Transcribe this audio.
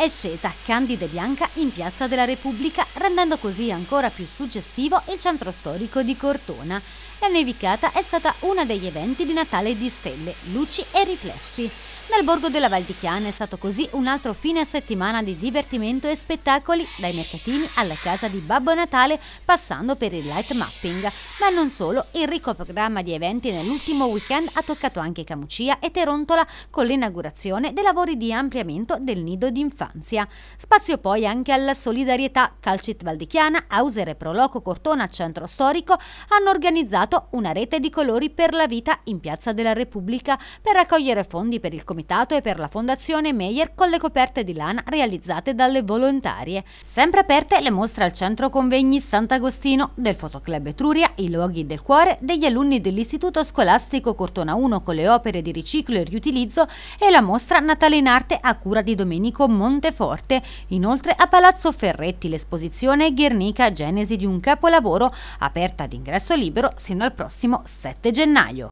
è scesa candida e Bianca in Piazza della Repubblica, rendendo così ancora più suggestivo il centro storico di Cortona. La nevicata è stata uno degli eventi di Natale di stelle, luci e riflessi. Nel borgo della Valdichiana è stato così un altro fine settimana di divertimento e spettacoli, dai mercatini alla casa di Babbo Natale, passando per il light mapping. Ma non solo, il ricco programma di eventi nell'ultimo weekend ha toccato anche Camucia e Terontola con l'inaugurazione dei lavori di ampliamento del nido d'infanzia infanzia. Spazio poi anche alla solidarietà. Calcit Valdichiana, Auser e Proloco Cortona Centro Storico hanno organizzato una rete di colori per la vita in Piazza della Repubblica per raccogliere fondi per il comitato e per la fondazione Meyer con le coperte di lana realizzate dalle volontarie. Sempre aperte le mostre al centro convegni Sant'Agostino, del Fotoclub Etruria, i luoghi del cuore, degli alunni dell'Istituto Scolastico Cortona 1 con le opere di riciclo e riutilizzo e la mostra Natale in Arte a cura di Domenico Montalvo. Monteforte. Inoltre a Palazzo Ferretti l'esposizione Guernica Genesi di un capolavoro aperta ad ingresso libero sino al prossimo 7 gennaio.